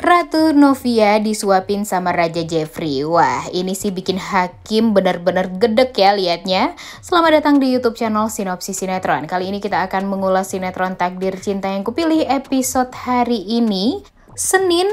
Ratu Novia disuapin sama Raja Jeffrey. Wah, ini sih bikin hakim benar-benar gedek ya liatnya. Selamat datang di YouTube channel Sinopsis Sinetron. Kali ini kita akan mengulas sinetron Takdir Cinta yang Kupilih episode hari ini, Senin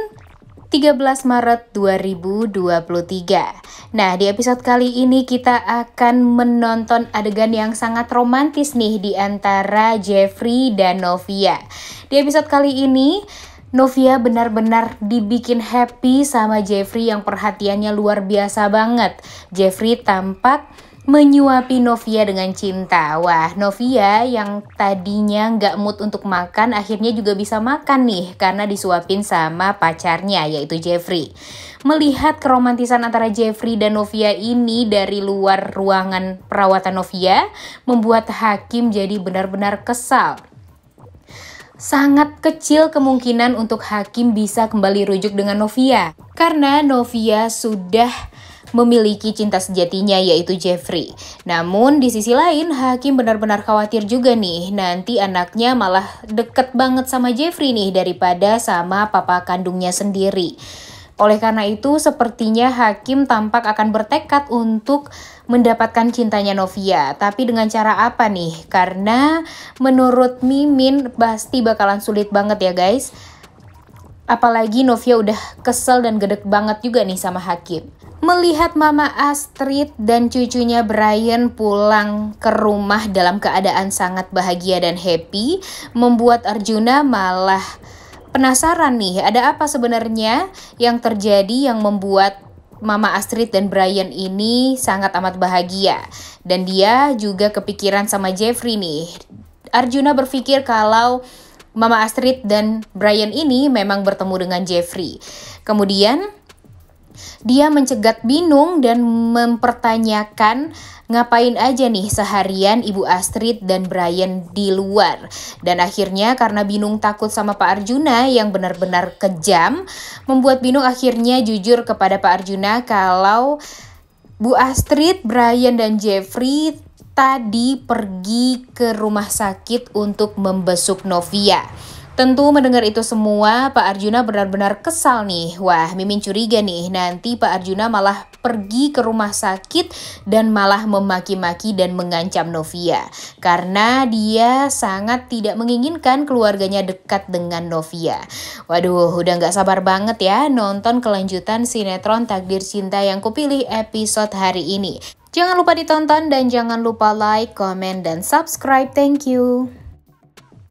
13 Maret 2023. Nah, di episode kali ini kita akan menonton adegan yang sangat romantis nih di antara Jeffrey dan Novia. Di episode kali ini, Novia benar-benar dibikin happy sama Jeffrey yang perhatiannya luar biasa banget. Jeffrey tampak menyuapi Novia dengan cinta. Wah, Novia yang tadinya nggak mood untuk makan akhirnya juga bisa makan nih karena disuapin sama pacarnya yaitu Jeffrey. Melihat keromantisan antara Jeffrey dan Novia ini dari luar ruangan perawatan Novia membuat Hakim jadi benar-benar kesal sangat kecil kemungkinan untuk hakim bisa kembali rujuk dengan Novia. Karena Novia sudah memiliki cinta sejatinya yaitu Jeffrey. Namun di sisi lain Hakim benar-benar khawatir juga nih nanti anaknya malah deket banget sama Jeffrey nih daripada sama papa kandungnya sendiri. Oleh karena itu, sepertinya Hakim tampak akan bertekad untuk mendapatkan cintanya Novia. Tapi dengan cara apa nih? Karena menurut Mimin pasti bakalan sulit banget ya guys. Apalagi Novia udah kesel dan gedek banget juga nih sama Hakim. Melihat Mama Astrid dan cucunya Brian pulang ke rumah dalam keadaan sangat bahagia dan happy, membuat Arjuna malah penasaran nih, ada apa sebenarnya yang terjadi yang membuat Mama Astrid dan Brian ini sangat amat bahagia. Dan dia juga kepikiran sama Jeffrey nih. Arjuna berpikir kalau Mama Astrid dan Brian ini memang bertemu dengan Jeffrey. Kemudian dia mencegat Binung dan mempertanyakan ngapain aja nih seharian Ibu Astrid dan Brian di luar. Dan akhirnya karena Binung takut sama Pak Arjuna yang benar-benar kejam, membuat Binung akhirnya jujur kepada Pak Arjuna kalau Bu Astrid, Brian, dan Jeffrey tadi pergi ke rumah sakit untuk membesuk Novia. Tentu mendengar itu semua, Pak Arjuna benar-benar kesal nih. Wah, Mimin curiga nih, nanti Pak Arjuna malah pergi ke rumah sakit dan malah memaki-maki dan mengancam Novia. Karena dia sangat tidak menginginkan keluarganya dekat dengan Novia. Waduh, udah gak sabar banget ya nonton kelanjutan sinetron Takdir Cinta yang kupilih episode hari ini. Jangan lupa ditonton dan jangan lupa like, comment, dan subscribe. Thank you.